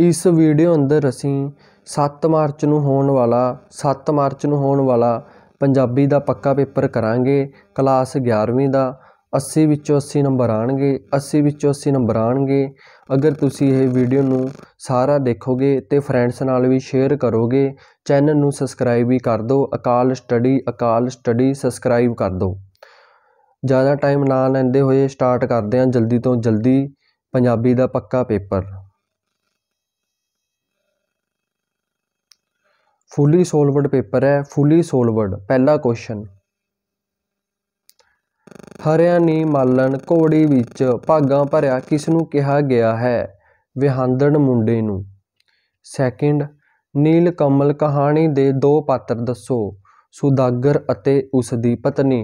ਇਸ ਵੀਡੀਓ ਅੰਦਰ ਅਸੀਂ 7 ਮਾਰਚ ਨੂੰ ਹੋਣ ਵਾਲਾ 7 ਮਾਰਚ ਨੂੰ ਹੋਣ ਵਾਲਾ ਪੰਜਾਬੀ ਦਾ ਪੱਕਾ ਪੇਪਰ ਕਰਾਂਗੇ ਕਲਾਸ 11ਵੀਂ ਦਾ 80 ਵਿੱਚੋਂ 80 ਨੰਬਰ ਆਣਗੇ 80 ਵਿੱਚੋਂ 80 ਨੰਬਰ ਆਣਗੇ ਅਗਰ ਤੁਸੀਂ ਇਹ ਵੀਡੀਓ ਨੂੰ ਸਾਰਾ ਦੇਖੋਗੇ ਤੇ ਫਰੈਂਡਸ ਨਾਲ ਵੀ ਸ਼ੇਅਰ ਕਰੋਗੇ ਚੈਨਲ ਨੂੰ ਸਬਸਕ੍ਰਾਈਬ ਵੀ ਕਰ ਦਿਓ Akal study Akal study subscribe ਕਰ ਦਿਓ ਜ਼ਿਆਦਾ ਟਾਈਮ ਨਾ ਲੈਂਦੇ ਹੋਏ ਸਟਾਰਟ ਕਰਦੇ ਹਾਂ ਜਲਦੀ ਤੋਂ ਜਲਦੀ ਪੰਜਾਬੀ ਦਾ ਪੱਕਾ ਪੇਪਰ ਫੁੱਲੀ ਸੋਲਵਡ ਪੇਪਰ ਹੈ ਫੁੱਲੀ ਸੋਲਵਡ ਪਹਿਲਾ ਕੁਐਸਚਨ ਹਰਿਆਣੀ ਮਾਲਣ ਕੋੜੀ ਵਿੱਚ ਭਾਗਾ ਭਰਿਆ ਕਿਸ ਨੂੰ ਕਿਹਾ ਗਿਆ ਹੈ ਵਿਹਾਂਦਣ ਮੁੰਡੇ ਨੂੰ ਸੈਕਿੰਡ ਨੀਲ ਕਮਲ ਕਹਾਣੀ ਦੇ ਦੋ ਪਾਤਰ ਦੱਸੋ ਸੁਦਾਗਰ ਅਤੇ ਉਸ ਦੀ ਪਤਨੀ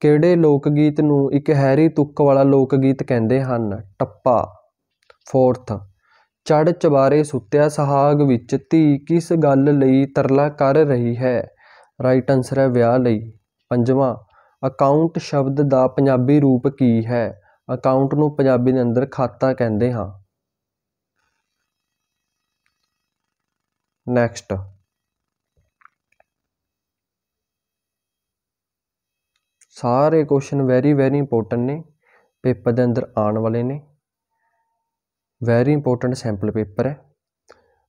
ਕਿਹੜੇ ਲੋਕ ਗੀਤ ਨੂੰ ਇੱਕ ਹੈਰੀ ਤੁੱਕ ਵਾਲਾ ਲੋਕ ਗੀਤ ਕਹਿੰਦੇ ਹਨ ਟੱਪਾ ਫੋਰਥ ਚੜ ਚਬਾਰੇ ਸੁੱਤਿਆ ਸਹਾਗ ਵਿੱਚ ਧੀ ਕਿਸ ਗੱਲ ਲਈ ਤਰਲਾ ਕਰ ਰਹੀ ਹੈ ਰਾਈਟ ਆਨਸਰ ਹੈ ਵਿਆਹ ਲਈ ਪੰਜਵਾਂ ਅਕਾਊਂਟ ਸ਼ਬਦ ਦਾ ਪੰਜਾਬੀ ਰੂਪ ਕੀ ਹੈ ਅਕਾਊਂਟ ਨੂੰ ਪੰਜਾਬੀ ਦੇ ਅੰਦਰ ਖਾਤਾ ਕਹਿੰਦੇ ਹਾਂ ਨੈਕਸਟ ਸਾਰੇ ਕੁਐਸਚਨ ਵੈਰੀ ਵੈਰੀ ਇੰਪੋਰਟੈਂਟ ਨੇ ਪੇਪਰ ਦੇ ਅੰਦਰ ਆਉਣ ਵਾਲੇ ਨੇ ਵੈਰੀ ਇੰਪੋਰਟੈਂਟ ਸੈਂਪਲ ਪੇਪਰ ਹੈ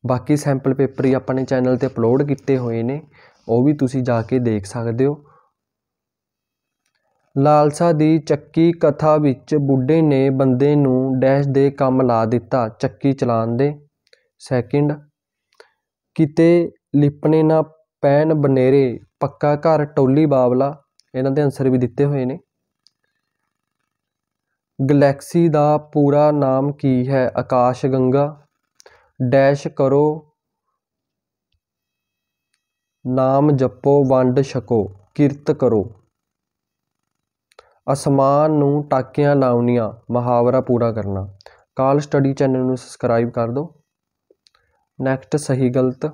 ਬਾਕੀ ਸੈਂਪਲ ਪੇਪਰ ਹੀ ਆਪਣੇ ਚੈਨਲ ਤੇ ਅਪਲੋਡ ਕੀਤੇ ਹੋਏ ਨੇ ਉਹ ਵੀ ਤੁਸੀਂ ਜਾ ਕੇ ਦੇਖ ਸਕਦੇ ਹੋ ਲਾਲਸਾ ਦੀ ਚੱਕੀ ਕਥਾ ਵਿੱਚ ਬੁੱਢੇ ਨੇ ਬੰਦੇ ਨੂੰ ਡੈਸ਼ ਦੇ ਕੰਮ ਲਾ ਦਿੱਤਾ ਚੱਕੀ ਚਲਾਉਣ ਦੇ ਸੈਕਿੰਡ ਕਿਤੇ ਲਿਪਣੇ ਨਾ ਪੈਨ ਬਨੇਰੇ ਪੱਕਾ ਘਰ ਟੋਲੀ ਬਾਬਲਾ ਇਹਨਾਂ ਦੇ ਆਨਸਰ ਵੀ ਦਿੱਤੇ ਹੋਏ ਨੇ ਗਲੈਕਸੀ ਦਾ ਪੂਰਾ ਨਾਮ ਕੀ ਹੈ ਆਕਾਸ਼ ਗੰਗਾ ਡੈਸ਼ ਕਰੋ ਨਾਮ ਜਪੋ ਵੰਡ ਛਕੋ ਕਿਰਤ ਕਰੋ ਅਸਮਾਨ ਨੂੰ ਟਾਕਿਆਂ ਲਾਉਣੀਆਂ ਮਹਾਵਰਾ ਪੂਰਾ ਕਰਨਾ ਕਾਲ ਸਟੱਡੀ ਚੈਨਲ ਨੂੰ ਸਬਸਕ੍ਰਾਈਬ ਕਰ ਦਿਓ ਨੈਕਸਟ ਸਹੀ ਗਲਤ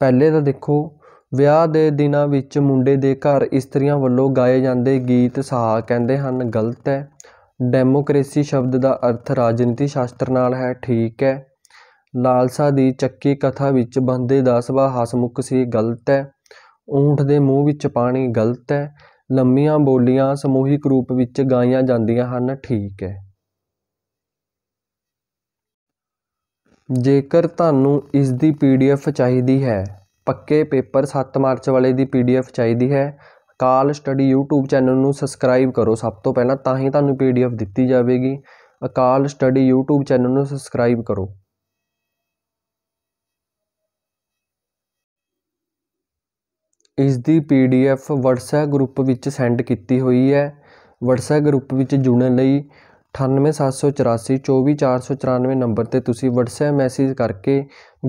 ਪਹਿਲੇ ਤਾਂ ਦੇਖੋ ਵਿਆਹ ਦੇ ਦਿਨਾਂ ਵਿੱਚ ਮੁੰਡੇ ਦੇ ਘਰ ਇਸਤਰੀਆਂ ਵੱਲੋਂ ਗਾਏ ਜਾਂਦੇ ਗੀਤ ਸਹਾ ਕਹਿੰਦੇ ਹਨ ਗਲਤ ਹੈ ਡੈਮੋਕ੍ਰੇਸੀ ਸ਼ਬਦ ਦਾ ਅਰਥ ਰਾਜਨੀਤੀ ਸ਼ਾਸਤਰ ਨਾਲ ਹੈ ਠੀਕ ਹੈ ਲਾਲਸਾ ਦੀ ਚੱਕੀ ਕਥਾ ਵਿੱਚ ਬੰਦੇ ਦਾ ਸੁਭਾਅ ਹਸਮੁਖ ਸੀ ਗਲਤ ਹੈ ਊਂਠ ਦੇ ਮੂੰਹ ਵਿੱਚ ਪਾਣੀ ਗਲਤ ਹੈ ਲੰਮੀਆਂ ਬੋਲੀਆਂ ਸਮੂਹਿਕ ਰੂਪ ਵਿੱਚ ਗਾਈਆਂ ਜਾਂਦੀਆਂ ਹਨ ਠੀਕ ਹੈ ਜੇਕਰ ਤੁਹਾਨੂੰ ਇਸ ਦੀ ਪੀਡੀਐਫ ਚਾਹੀਦੀ ਹੈ ਪੱਕੇ ਪੇਪਰ 7 ਮਾਰਚ ਵਾਲੇ ਦੀ ਪੀਡੀਐਫ ਚਾਹੀਦੀ ਹੈ ਅਕਾਲ ਸਟੱਡੀ YouTube ਚੈਨਲ ਨੂੰ ਸਬਸਕ੍ਰਾਈਬ ਕਰੋ ਸਭ ਤੋਂ ਪਹਿਲਾਂ ਤਾਂ ਹੀ ਤੁਹਾਨੂੰ ਪੀਡੀਐਫ ਦਿੱਤੀ ਜਾਵੇਗੀ ਅਕਾਲ ਸਟੱਡੀ YouTube ਚੈਨਲ ਨੂੰ ਸਬਸਕ੍ਰਾਈਬ ਕਰੋ ਇਸ ਦੀ ਪੀਡੀਐਫ WhatsApp ਗਰੁੱਪ ਵਿੱਚ ਸੈਂਡ ਕੀਤੀ ਹੋਈ ਹੈ WhatsApp ਗਰੁੱਪ ਵਿੱਚ ਜੁੜਨ ਲਈ ਅਠਾਨਵੇਂ ਨੰਬਰ 'ਤੇ ਤੁਸੀਂ WhatsApp ਮੈਸੇਜ ਕਰਕੇ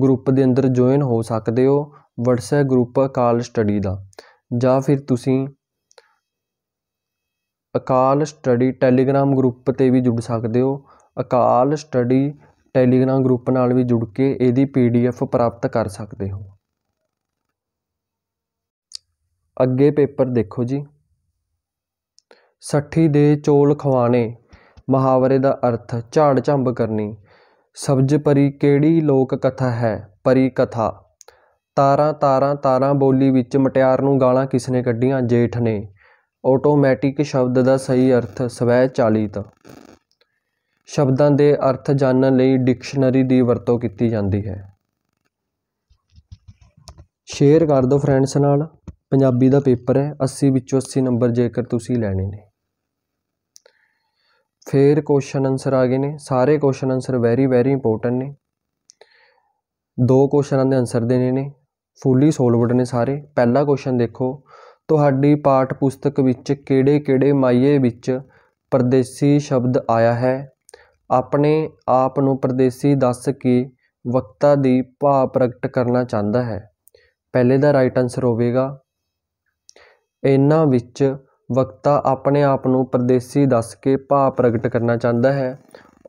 ਗਰੁੱਪ ਦੇ ਅੰਦਰ ਜੁਆਇਨ ਹੋ ਸਕਦੇ ਹੋ WhatsApp ਗਰੁੱਪ ਅਕਾਲ ਸਟੱਡੀ ਦਾ ਜਾਂ ਫਿਰ ਤੁਸੀਂ ਅਕਾਲ ਸਟੱਡੀ ਟੈਲੀਗ੍ਰਾਮ ਗਰੁੱਪ ਤੇ ਵੀ ਜੁੜ ਸਕਦੇ ਹੋ ਅਕਾਲ ਸਟੱਡੀ ਟੈਲੀਗ੍ਰਾਮ ਗਰੁੱਪ ਨਾਲ ਵੀ ਜੁੜ ਕੇ ਇਹਦੀ PDF ਪ੍ਰਾਪਤ ਕਰ ਸਕਦੇ ਹੋ ਅੱਗੇ ਪੇਪਰ ਦੇਖੋ ਜੀ 60 ਦੇ ਚੋਲ ਖਵਾਣੇ ਮਹਾਵਰੇ ਦਾ ਅਰਥ ਝਾੜ ਝੰਬ ਕਰਨੀ ਸਬਜ ਪਰੀ ਕਿਹੜੀ ਲੋਕ ਕਥਾ ਹੈ ਪਰੀ ਕਥਾ ਤਾਰਾਂ ਤਾਰਾਂ ਤਾਰਾਂ ਬੋਲੀ ਵਿੱਚ ਮਟਿਆਰ ਨੂੰ ਗਾਲਾਂ ਕਿਸਨੇ ਕੱਢੀਆਂ ਜੇਠ ਨੇ ਆਟੋਮੈਟਿਕ ਸ਼ਬਦ ਦਾ ਸਹੀ ਅਰਥ ਸਵੈ ਚਾਲਿਤ ਸ਼ਬਦਾਂ ਦੇ ਅਰਥ ਜਾਣਨ ਲਈ ਡਿਕਸ਼ਨਰੀ ਦੀ ਵਰਤੋਂ ਕੀਤੀ ਜਾਂਦੀ ਹੈ ਸ਼ੇਅਰ ਕਰ ਦਿਓ ਫਰੈਂਡਸ ਨਾਲ ਪੰਜਾਬੀ ਦਾ ਪੇਪਰ ਹੈ 80 ਵਿੱਚੋਂ 80 ਨੰਬਰ ਜੇਕਰ ਤੁਸੀਂ ਲੈਣੇ ਨੇ ਫੇਰ ਕੁਐਸਚਨ ਆਨਸਰ ਆ ਗਏ ਨੇ ਸਾਰੇ question answer very very important ਨੇ ਦੋ ਕੁਐਸਚਨਾਂ ਦੇ ਆਨਸਰ ਦੇਣੇ ਨੇ ਫੁੱਲੀ ਸੋਲਵਡ ਨੇ ਸਾਰੇ ਪਹਿਲਾ ਕੁਐਸਚਨ ਦੇਖੋ ਤੁਹਾਡੀ ਪਾਠ ਪੁਸਤਕ ਵਿੱਚ ਕਿਹੜੇ-ਕਿਹੜੇ ਮਾਇਏ ਵਿੱਚ ਪਰਦੇਸੀ ਸ਼ਬਦ ਆਇਆ ਹੈ ਆਪਣੇ ਆਪ ਨੂੰ ਪਰਦੇਸੀ ਦੱਸ ਕੇ ਵਕਤਾ ਦੀ ਭਾਵ ਪ੍ਰਗਟ ਕਰਨਾ ਚਾਹੁੰਦਾ ਹੈ ਪਹਿਲੇ ਦਾ ਰਾਈਟ ਆਨਸਰ ਹੋਵੇਗਾ ਇਹਨਾਂ ਵਿੱਚ ਵਕਤਾ ਆਪਣੇ ਆਪ ਨੂੰ ਪਰਦੇਸੀ ਦੱਸ ਕੇ ਭਾਵ ਪ੍ਰਗਟ ਕਰਨਾ ਚਾਹੁੰਦਾ ਹੈ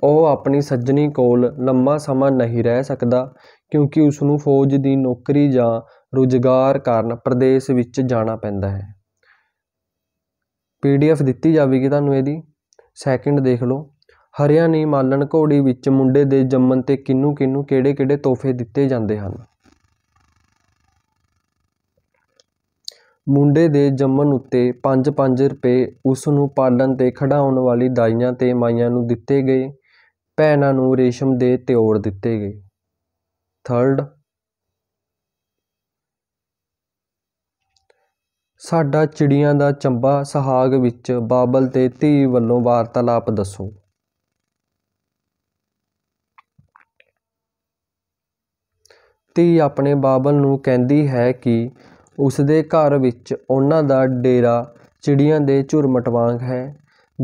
ਉਹ ਆਪਣੀ ਸੱਜਣੀ ਕੋਲ ਲੰਮਾ ਸਮਾਂ ਨਹੀਂ ਰਹਿ ਸਕਦਾ ਕਿਉਂਕਿ ਉਸ ਨੂੰ ਫੌਜ ਦੀ ਨੌਕਰੀ ਜਾਂ ਰੁਜ਼ਗਾਰ ਕਾਰਨ ਪ੍ਰਦੇਸ਼ ਵਿੱਚ ਜਾਣਾ ਪੈਂਦਾ ਹੈ ਪੀਡੀਐਫ ਦਿੱਤੀ ਜਾਵੇਗੀ ਤੁਹਾਨੂੰ ਇਹਦੀ ਸੈਕਿੰਡ ਦੇਖ ਲਓ ਹਰਿਆਣੀ ਮਾਲਣ ਘੋੜੀ ਵਿੱਚ ਮੁੰਡੇ ਦੇ ਜੰਮਣ ਤੇ ਕਿੰਨੂ ਕਿੰਨੂ ਕਿਹੜੇ-ਕਿਹੜੇ ਤੋਹਫੇ ਦਿੱਤੇ ਜਾਂਦੇ ਹਨ ਮੁੰਡੇ ਦੇ ਜੰਮਣ ਉੱਤੇ 5-5 ਰੁਪਏ ਉਸ ਨੂੰ ਪਾਲਣ ਤੇ ਖੜਾਉਣ ਵਾਲੀ ਦਾਈਆਂ ਤੇ ਮਾਈਆਂ ਨੂੰ ਦਿੱਤੇ ਗਏ ਭੈਣਾਂ ਨੂੰ ਰੇਸ਼ਮ ਦੇ ਤਿਓੜ ਦਿੱਤੇ ਗਏ ਥਰਡ ਸਾਡਾ ਚਿੜੀਆਂ ਦਾ ਚੰਬਾ ਸਹਾਗ ਵਿੱਚ ਬਾਬਲ ਤੇ ਧੀ ਵੱਲੋਂ ਵਾਰਤਾਲਾਪ ਦੱਸੋ ਤੀ ਆਪਣੇ ਬਾਬਲ ਨੂੰ ਕਹਿੰਦੀ ਹੈ ਕਿ ਉਸ ਦੇ ਘਰ ਵਿੱਚ ਉਹਨਾਂ ਦਾ ਡੇਰਾ ਚਿੜੀਆਂ ਦੇ ਝੁਰਮਟ ਵਾਂਗ ਹੈ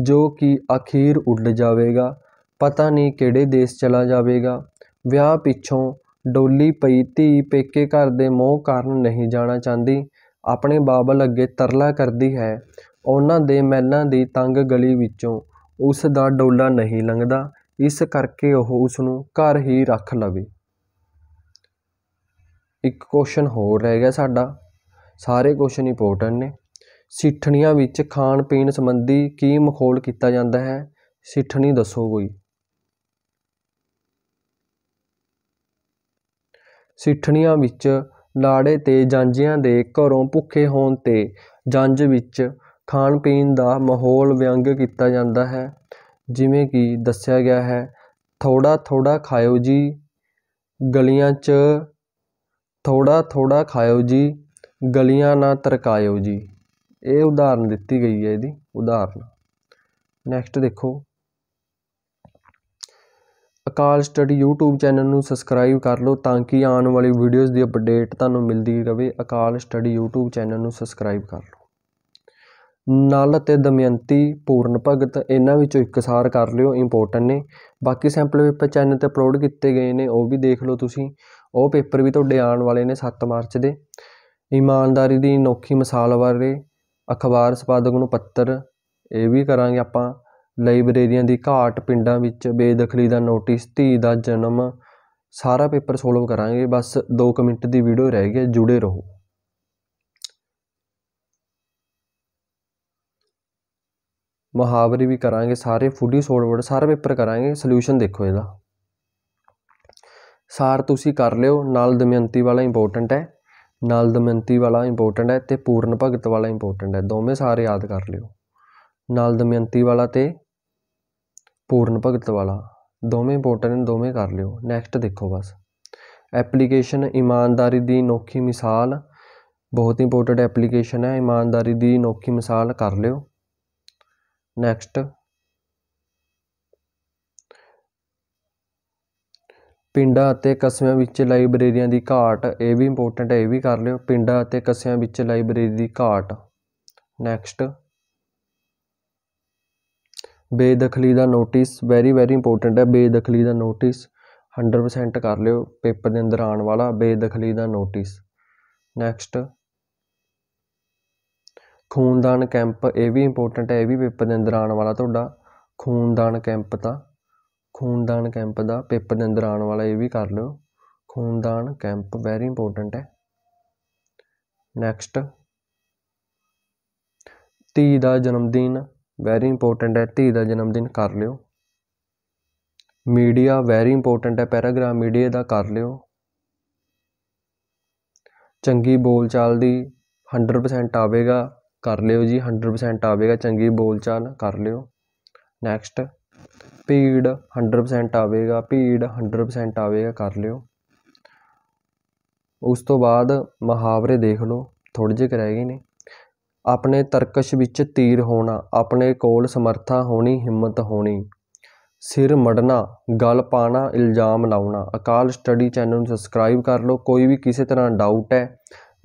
ਜੋ ਕਿ ਅਖੀਰ ਉੱਡ ਜਾਵੇਗਾ ਪਤਾ ਨਹੀਂ ਕਿਹੜੇ ਦੇਸ਼ ਚਲਾ ਜਾਵੇਗਾ ਵਿਆਹ ਪਿੱਛੋਂ ਡੋਲੀ ਪਈ ਧੀ ਪੇਕੇ ਘਰ ਦੇ ਮੋਹ ਕਾਰਨ ਨਹੀਂ ਜਾਣਾ ਚਾਹੁੰਦੀ ਆਪਣੇ ਬਾਬਲ ਅੱਗੇ ਤਰਲਾ ਕਰਦੀ ਹੈ ਉਹਨਾਂ ਦੇ ਮਹਿਲਾਂ ਦੀ ਤੰਗ ਗਲੀ ਵਿੱਚੋਂ ਉਸ ਦਾ ਡੋਲਾ ਨਹੀਂ ਲੰਘਦਾ ਇਸ ਕਰਕੇ ਉਹ ਉਸ ਨੂੰ ਘਰ ਹੀ ਰੱਖ ਲਵੇ ਇੱਕ ਕੁਐਸਚਨ ਹੋਰ ਰਹਿ ਗਿਆ ਸਾਡਾ ਸਾਰੇ ਕੁਐਸਚਨ ਇੰਪੋਰਟੈਂਟ ਨੇ ਸਿੱਠਣੀਆਂ ਵਿੱਚ ਖਾਣ ਪੀਣ ਸੰਬੰਧੀ ਕੀ ਮਖੌਲ ਕੀਤਾ ਜਾਂਦਾ ਹੈ ਸਿੱਠਣੀ ਦੱਸੋ ਕੋਈ ਸਿੱਠਣੀਆਂ ਵਿੱਚ ਲਾੜੇ ਤੇ ਜਾਂਜਿਆਂ ਦੇ ਘਰੋਂ ਭੁੱਖੇ ਹੋਣ ਤੇ ਜੰਜ ਵਿੱਚ ਖਾਣ ਪੀਣ ਦਾ ਮਾਹੌਲ ਵਿਅੰਗ ਕੀਤਾ ਜਾਂਦਾ ਹੈ ਜਿਵੇਂ ਕਿ ਦੱਸਿਆ ਗਿਆ ਹੈ ਥੋੜਾ ਥੋੜਾ ਖਾਇਓ ਜੀ ਗਲੀਆਂ 'ਚ ਥੋੜਾ ਥੋੜਾ ਖਾਇਓ ਜੀ ਗਲੀਆਂ ਨਾ ਤਰਕਾਇਓ ਜੀ ਇਹ ਉਦਾਹਰਨ ਦਿੱਤੀ ਗਈ ਹੈ ਇਹਦੀ ਉਦਾਹਰਨ ਨੈਕਸਟ ਦੇਖੋ ਅਕਾਲ ਸਟੱਡੀ YouTube ਚੈਨਲ ਨੂੰ ਸਬਸਕ੍ਰਾਈਬ ਕਰ ਲਓ ਤਾਂ ਕਿ ਆਉਣ ਵਾਲੀ ਵੀਡੀਓਜ਼ ਦੀ ਅਪਡੇਟ ਤੁਹਾਨੂੰ ਮਿਲਦੀ ਰਹੇ ਅਕਾਲ ਸਟੱਡੀ YouTube ਚੈਨਲ ਨੂੰ ਸਬਸਕ੍ਰਾਈਬ ਕਰ ਲਓ ਨਲ ਤੇ ਦਮਯੰਤੀ ਪੂਰਨ ਭਗਤ ਇਹਨਾਂ ਵਿੱਚੋਂ ਇੱਕਸਾਰ ਕਰ ਲਿਓ ਇੰਪੋਰਟੈਂਟ ਨੇ ਬਾਕੀ ਸੈਂਪਲ ਪੇਪਰ ਚੈਨਲ ਤੇ ਅਪਲੋਡ ਕੀਤੇ ਗਏ ਨੇ ਉਹ ਵੀ ਦੇਖ ਲਓ ਤੁਸੀਂ ਉਹ ਪੇਪਰ ਵੀ ਤੁਹਾਡੇ ਆਉਣ ਵਾਲੇ ਨੇ 7 ਮਾਰਚ ਦੇ ਇਮਾਨਦਾਰੀ ਦੀ ਨੌਖੀ ਮਿਸਾਲ ਬਾਰੇ ਅਖਬਾਰ ਸੰਪਾਦਕ ਨੂੰ ਪੱਤਰ ਇਹ ਵੀ ਕਰਾਂਗੇ ਆਪਾਂ ਲਾਇਬ੍ਰੇਰੀਆਂ ਦੀ ਘਾਟ ਪਿੰਡਾਂ ਵਿੱਚ ਬੇਦਖਲੀ ਦਾ ਨੋਟਿਸ ਧੀ ਦਾ ਜਨਮ ਸਾਰਾ ਪੇਪਰ ਸੋਲਵ ਕਰਾਂਗੇ ਬਸ 2 ਮਿੰਟ ਦੀ ਵੀਡੀਓ ਰਹਿ ਗਈ ਜੁੜੇ ਰਹੋ ਮੁਹਾਵਰੇ ਵੀ ਕਰਾਂਗੇ ਸਾਰੇ ਫੂਡੀ ਸੋਲਵਰ ਸਾਰਾ ਪੇਪਰ ਕਰਾਂਗੇ ਸੋਲੂਸ਼ਨ ਦੇਖੋ ਇਹਦਾ ਸਾਰ ਤੁਸੀਂ ਕਰ ਲਿਓ ਨਾਲ ਦਮਯੰਤੀ ਵਾਲਾ ਇੰਪੋਰਟੈਂਟ ਹੈ ਨਾਲ ਦਮਯੰਤੀ ਵਾਲਾ ਇੰਪੋਰਟੈਂਟ ਹੈ ਤੇ ਪੂਰਨ ਭਗਤ ਵਾਲਾ ਇੰਪੋਰਟੈਂਟ ਹੈ ਦੋਵੇਂ ਸਾਰੇ ਯਾਦ ਕਰ ਲਿਓ ਨਾਲ ਦਮਯੰਤੀ ਵਾਲਾ ਤੇ ਪੂਰਨ ਭਗਤ ਵਾਲਾ ਦੋਵੇਂ ਇੰਪੋਰਟੈਂਟ ਨੇ ਦੋਵੇਂ ਕਰ ਲਿਓ ਨੈਕਸਟ ਦੇਖੋ ਬਸ ਐਪਲੀਕੇਸ਼ਨ ਇਮਾਨਦਾਰੀ ਦੀ ਨੋਖੀ ਮਿਸਾਲ ਬਹੁਤ ਇੰਪੋਰਟੈਂਟ ਐਪਲੀਕੇਸ਼ਨ ਹੈ ਇਮਾਨਦਾਰੀ ਦੀ ਨੋਖੀ ਮਿਸਾਲ ਕਰ ਲਿਓ ਨੈਕਸਟ ਪਿੰਡਾਂ ਅਤੇ ਕਸਬਿਆਂ ਵਿੱਚ ਲਾਇਬ੍ਰੇਰੀਆਂ ਦੀ ਘਾਟ ਇਹ ਵੀ ਇੰਪੋਰਟੈਂਟ ਹੈ ਇਹ ਵੀ ਕਰ ਲਿਓ ਪਿੰਡਾਂ ਅਤੇ ਕਸਬਿਆਂ ਵਿੱਚ ਲਾਇਬ੍ਰੇਰੀ ਦੀ ਘਾਟ ਨੈਕਸਟ ਬੇਦਖਲੀ ਦਾ ਨੋਟਿਸ ਵੈਰੀ ਵੈਰੀ ਇੰਪੋਰਟੈਂਟ ਹੈ ਬੇਦਖਲੀ ਦਾ ਨੋਟਿਸ 100% ਕਰ ਲਿਓ ਪੇਪਰ ਦੇ ਅੰਦਰ ਆਉਣ ਵਾਲਾ ਬੇਦਖਲੀ ਦਾ ਨੋਟਿਸ ਨੈਕਸਟ ਖੂਨਦਾਨ ਕੈਂਪ ਇਹ ਵੀ ਇੰਪੋਰਟੈਂਟ ਹੈ ਇਹ ਵੀ ਪੇਪਰ ਦੇ ਅੰਦਰ ਆਉਣ ਵਾਲਾ ਤੁਹਾਡਾ ਖੂਨਦਾਨ ਕੈਂਪ ਤਾਂ ਖੂਨਦਾਨ ਕੈਂਪ ਦਾ ਪੇਪਰ ਦੇ ਅੰਦਰ ਆਉਣ ਵਾਲਾ ਇਹ ਵੀ ਕਰ ਲਿਓ ਖੂਨਦਾਨ ਕੈਂਪ ਵੈਰੀ ਇੰਪੋਰਟੈਂਟ ਹੈ ਨੈਕਸਟ ਧੀ ਦਾ ਜਨਮ ਦਿਨ ਵੈਰੀ ਇੰਪੋਰਟੈਂਟ ਹੈ ਧੀ ਦਾ ਜਨਮ ਦਿਨ ਕਰ ਲਿਓ ਮੀਡੀਆ ਵੈਰੀ ਇੰਪੋਰਟੈਂਟ ਹੈ ਪੈਰਾਗ੍ਰਾਫ ਮੀਡੀਆ ਦਾ ਕਰ ਲਿਓ ਚੰਗੀ ਬੋਲਚਾਲ ਦੀ 100% ਆਵੇਗਾ ਕਰ ਲਿਓ ਜੀ 100% ਆਵੇਗਾ ਚੰਗੀ ਬੋਲਚਾਲ ਕਰ ਲਿਓ ਨੈਕਸਟ ਭੀੜ 100% ਆਵੇਗਾ ਭੀੜ 100% ਆਵੇਗਾ ਕਰ ਲਿਓ ਉਸ ਤੋਂ ਬਾਅਦ ਮੁਹਾਵਰੇ ਦੇਖ ਲਓ ਥੋੜੇ ਜਿਹੇ ਰਹਿ ਗਏ ਨੇ ਆਪਣੇ ਤਰਕਸ਼ ਵਿੱਚ ਤੀਰ ਹੋਣਾ ਆਪਣੇ ਕੋਲ ਸਮਰਥਾ ਹੋਣੀ ਹਿੰਮਤ ਹੋਣੀ ਸਿਰ ਮੜਨਾ ਗੱਲ ਪਾਣਾ ਇਲਜ਼ਾਮ ਲਾਉਣਾ ਅਕਾਲ ਸਟੱਡੀ ਚੈਨਲ ਨੂੰ ਸਬਸਕ੍ਰਾਈਬ ਕਰ ਲਓ ਕੋਈ ਵੀ ਕਿਸੇ ਤਰ੍ਹਾਂ ਡਾਊਟ ਹੈ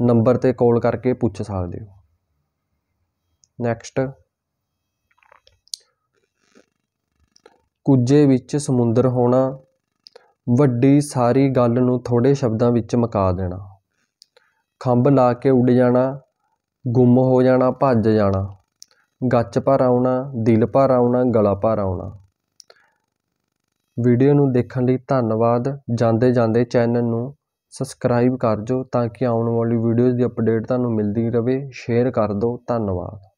ਨੰਬਰ ਤੇ ਕਾਲ ਕਰਕੇ ਪੁੱਛ ਸਕਦੇ ਹੋ ਨੈਕਸਟ ਕੁਜੇ ਵਿੱਚ ਸਮੁੰਦਰ ਹੋਣਾ ਵੱਡੀ ਸਾਰੀ ਗੱਲ ਨੂੰ ਥੋੜੇ ਸ਼ਬਦਾਂ ਵਿੱਚ ਮਕਾ ਦੇਣਾ ਖੰਭ ਲਾ ਕੇ ਉੱਡ ਜਾਣਾ ਗੁੰਮ ਹੋ ਜਾਣਾ ਭੱਜ ਜਾਣਾ ਗੱਚ ਭਰ ਆਉਣਾ ਦਿਲ ਭਰ ਆਉਣਾ ਗਲਾ ਭਰ ਆਉਣਾ ਵੀਡੀਓ ਨੂੰ ਦੇਖਣ ਲਈ ਧੰਨਵਾਦ ਜਾਂਦੇ ਜਾਂਦੇ ਚੈਨਲ ਨੂੰ ਸਬਸਕ੍ਰਾਈਬ ਕਰ ਜੋ ਤਾਂ ਕਿ ਆਉਣ ਵਾਲੀ ਵੀਡੀਓਜ਼ ਦੀ ਅਪਡੇਟ ਤੁਹਾਨੂੰ ਮਿਲਦੀ ਰਹੇ ਸ਼ੇਅਰ ਕਰ ਦਿਓ ਧੰਨਵਾਦ